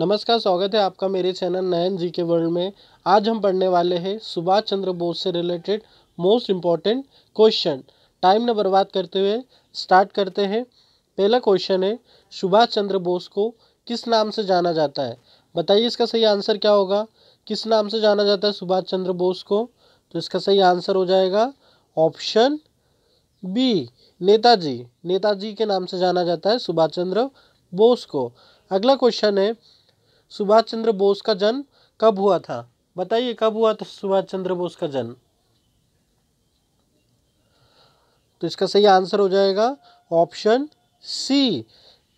नमस्कार स्वागत है आपका मेरे चैनल नयन जी के वर्ल्ड में आज हम पढ़ने वाले हैं सुभाष चंद्र बोस से related most important question time न बर्बाद करते हुए स्टार्ट करते हैं पहला क्वेश्चन है सुभाष चंद्र बोस को किस नाम से जाना जाता है बताइए इसका सही आंसर क्या होगा किस नाम से जाना जाता है सुभाष चंद्र बोस को तो इसका सही आंसर हो जाएगा ऑप्शन बी नेताजी नेताजी के नाम से जाना जाता है सुभाष चंद्र बोस को अगला क्वेश्चन है सुभाष चंद्र बोस का जन्म कब हुआ था बताइए कब हुआ था सुभाष चंद्र बोस का जन्म तो इसका सही आंसर हो जाएगा ऑप्शन सी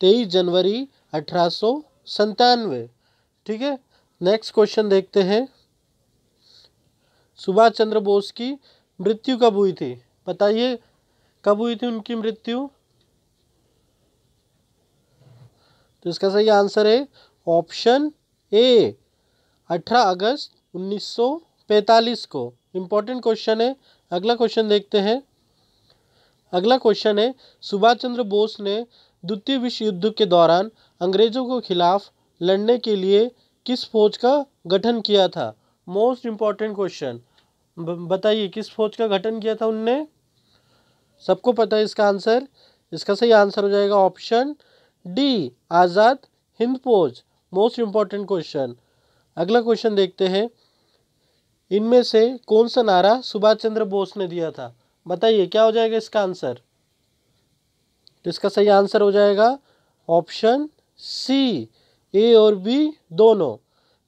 तेईस जनवरी अठारह ठीक है नेक्स्ट क्वेश्चन देखते हैं सुभाष चंद्र बोस की मृत्यु कब हुई थी बताइए कब हुई थी उनकी मृत्यु तो इसका सही आंसर है ऑप्शन ए 18 अगस्त 1945 को इम्पोर्टेंट क्वेश्चन है अगला क्वेश्चन देखते हैं अगला क्वेश्चन है सुभाष चंद्र बोस ने द्वितीय विश्व युद्ध के दौरान अंग्रेजों के खिलाफ लड़ने के लिए किस फौज का गठन किया था मोस्ट इम्पॉर्टेंट क्वेश्चन बताइए किस फौज का गठन किया था उनने सबको पता है इसका आंसर इसका सही आंसर हो जाएगा option D Azad Hind Fauj most important question अगला क्वेश्चन देखते हैं इनमें से कौन सा नारा सुभाष चंद्र बोस ने दिया था बताइए क्या हो जाएगा इसका आंसर तो इसका सही आंसर हो जाएगा ऑप्शन सी ए और बी दोनों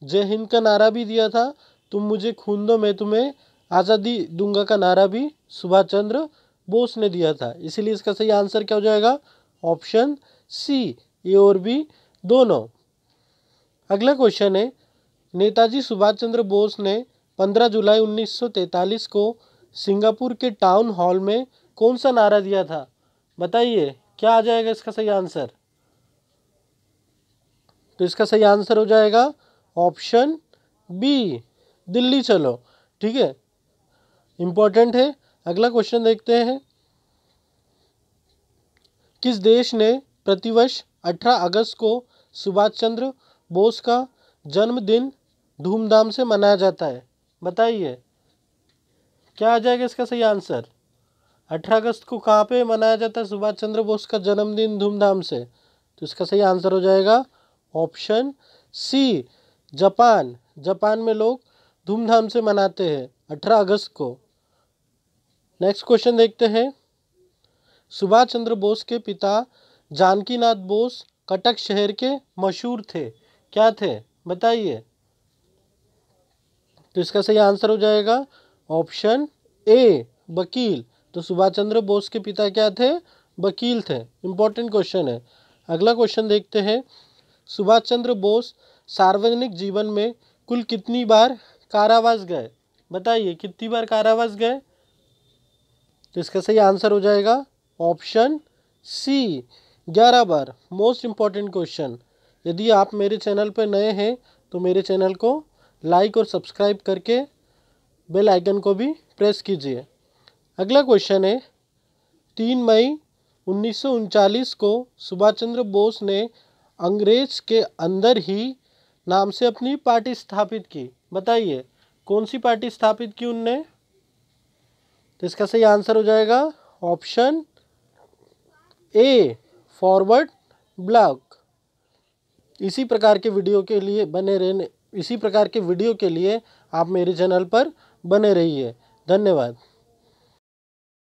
जय हिंद का नारा भी दिया था तुम मुझे खून दो मैं तुम्हें आज़ादी दूंगा का नारा भी सुभाष चंद्र बोस ने दिया था इसीलिए इसका सही आंसर क्या हो जाएगा ऑप्शन सी ए और बी दोनों अगला क्वेश्चन है नेताजी सुभाष चंद्र बोस ने 15 जुलाई 1943 को सिंगापुर के टाउन हॉल में कौन सा नारा दिया था बताइए क्या आ जाएगा इसका सही आंसर तो इसका सही आंसर हो जाएगा ऑप्शन बी दिल्ली चलो ठीक है इंपॉर्टेंट है अगला क्वेश्चन देखते हैं किस देश ने प्रतिवर्ष 18 अगस्त को सुभाष चंद्र बोस का जन्मदिन धूमधाम से मनाया जाता है बताइए क्या आ जाएगा इसका सही आंसर अठारह अगस्त को कहाँ पे मनाया जाता है सुभाष चंद्र बोस का जन्मदिन धूमधाम से तो इसका सही आंसर हो जाएगा ऑप्शन सी जापान जापान में लोग धूमधाम से मनाते हैं अठारह अगस्त को नेक्स्ट क्वेश्चन देखते हैं सुभाष चंद्र बोस के पिता जानकीनाथ बोस कटक शहर के मशहूर थे क्या थे बताइए तो इसका सही आंसर हो जाएगा ऑप्शन ए वकील तो सुभाष चंद्र बोस के पिता क्या थे वकील थे इम्पोर्टेंट क्वेश्चन है अगला क्वेश्चन देखते हैं सुभाष चंद्र बोस सार्वजनिक जीवन में कुल कितनी बार कारावास गए बताइए कितनी बार कारावास गए तो इसका सही आंसर हो जाएगा ऑप्शन सी ग्यारह बार मोस्ट इम्पॉर्टेंट क्वेश्चन यदि आप मेरे चैनल पर नए हैं तो मेरे चैनल को लाइक और सब्सक्राइब करके बेल आइकन को भी प्रेस कीजिए अगला क्वेश्चन है तीन मई उन्नीस को सुभाष चंद्र बोस ने अंग्रेज के अंदर ही नाम से अपनी पार्टी स्थापित की बताइए कौन सी पार्टी स्थापित की उनने तो इसका सही आंसर हो जाएगा ऑप्शन ए फॉरवर्ड ब्लॉक इसी प्रकार के वीडियो के लिए बने रहने इसी प्रकार के वीडियो के लिए आप मेरे चैनल पर बने रहिए धन्यवाद